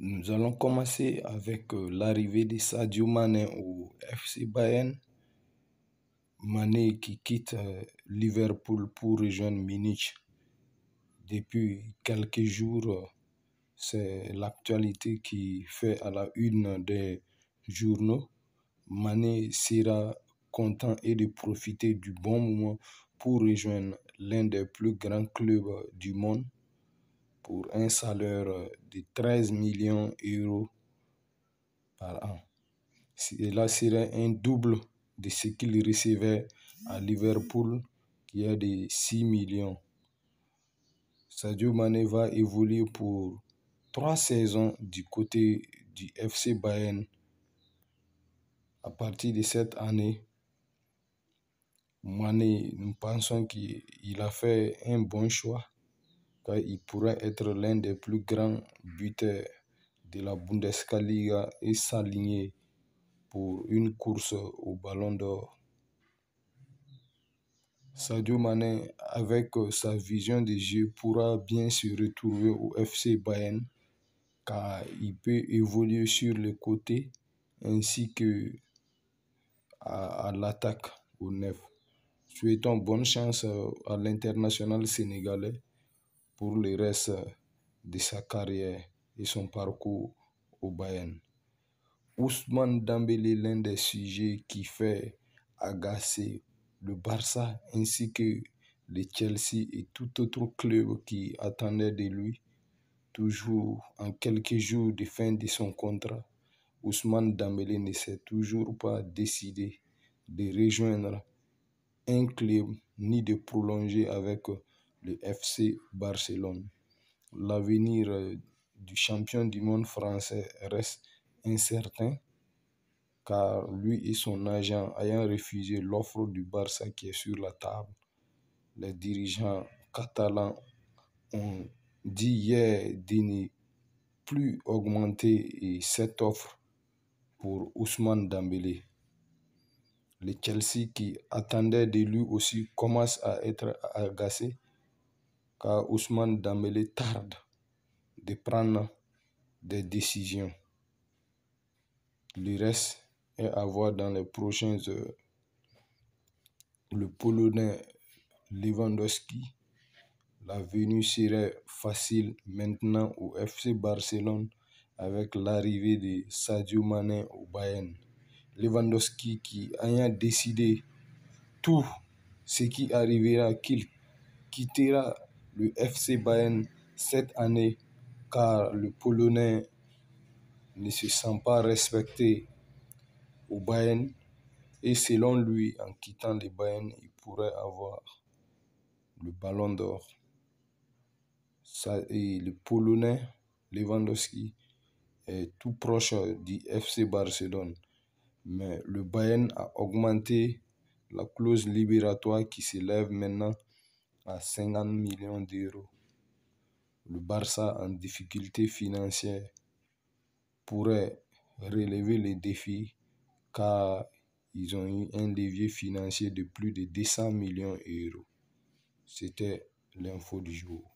Nous allons commencer avec euh, l'arrivée de Sadio Mané au FC Bayern. Mané qui quitte euh, Liverpool pour rejoindre Munich. Depuis quelques jours, euh, c'est l'actualité qui fait à la une des journaux. Mané sera content et de profiter du bon moment pour rejoindre l'un des plus grands clubs du monde pour un salaire euh, de 13 millions d'euros par an. Cela serait un double de ce qu'il recevait à Liverpool, qui est de 6 millions. Sadio Mane va évoluer pour trois saisons du côté du FC Bayern. À partir de cette année, Mane, nous pensons qu'il a fait un bon choix car il pourrait être l'un des plus grands buteurs de la Bundesliga et s'aligner pour une course au ballon d'or. Sadio Mané, avec sa vision de jeu, pourra bien se retrouver au FC Bayern car il peut évoluer sur le côté ainsi que à, l'attaque au neuf. Souhaitons bonne chance à l'international sénégalais pour le reste de sa carrière et son parcours au Bayern. Ousmane Dembélé, l'un des sujets qui fait agacer le Barça ainsi que le Chelsea et tout autre club qui attendait de lui, toujours en quelques jours de fin de son contrat, Ousmane Dembélé ne s'est toujours pas décidé de rejoindre un club ni de prolonger avec le FC Barcelone. L'avenir euh, du champion du monde français reste incertain car lui et son agent ayant refusé l'offre du Barça qui est sur la table, les dirigeants catalans ont dit hier de ne plus augmenter cette offre pour Ousmane Dembélé. Le Chelsea qui attendait de lui aussi commence à être agacé car Ousmane Dembélé tarde de prendre des décisions. Le reste est à voir dans les prochaines heures. Le Polonais Lewandowski, la venue serait facile maintenant au FC Barcelone avec l'arrivée de Sadio Mané au Bayern. Lewandowski qui ayant décidé tout ce qui arrivera, qu'il quittera le FC Bayern cette année car le Polonais ne se sent pas respecté au Bayern et selon lui, en quittant le Bayern, il pourrait avoir le ballon d'or. Et le Polonais Lewandowski est tout proche du FC Barcelone. Mais le Bayern a augmenté la clause libératoire qui s'élève maintenant à 50 millions d'euros. Le Barça en difficulté financière pourrait relever les défis car ils ont eu un levier financier de plus de 200 millions d'euros. C'était l'info du jour.